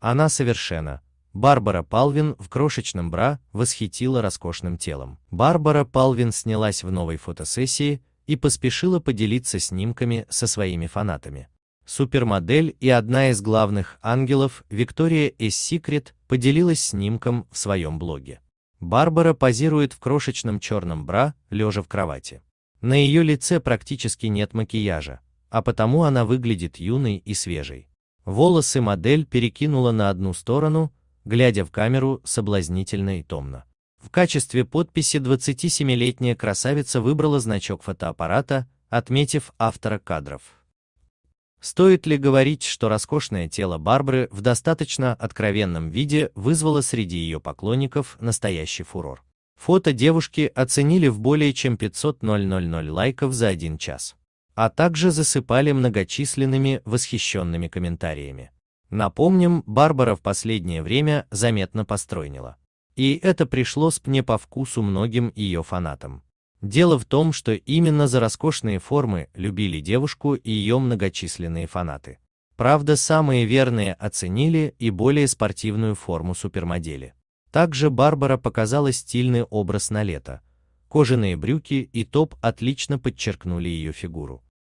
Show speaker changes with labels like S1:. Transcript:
S1: Она совершенно. Барбара Палвин в крошечном бра восхитила роскошным телом. Барбара Палвин снялась в новой фотосессии и поспешила поделиться снимками со своими фанатами. Супермодель и одна из главных ангелов Виктория Эс Секрет поделилась снимком в своем блоге. Барбара позирует в крошечном черном бра, лежа в кровати. На ее лице практически нет макияжа, а потому она выглядит юной и свежей. Волосы модель перекинула на одну сторону, глядя в камеру соблазнительно и томно. В качестве подписи 27-летняя красавица выбрала значок фотоаппарата, отметив автора кадров. Стоит ли говорить, что роскошное тело Барбры в достаточно откровенном виде вызвало среди ее поклонников настоящий фурор. Фото девушки оценили в более чем 500 000 лайков за один час а также засыпали многочисленными восхищенными комментариями. Напомним, Барбара в последнее время заметно постройнела. И это пришло с пне по вкусу многим ее фанатам. Дело в том, что именно за роскошные формы любили девушку и ее многочисленные фанаты. Правда, самые верные оценили и более спортивную форму супермодели. Также Барбара показала стильный образ на лето. Кожаные брюки и топ отлично подчеркнули ее фигуру.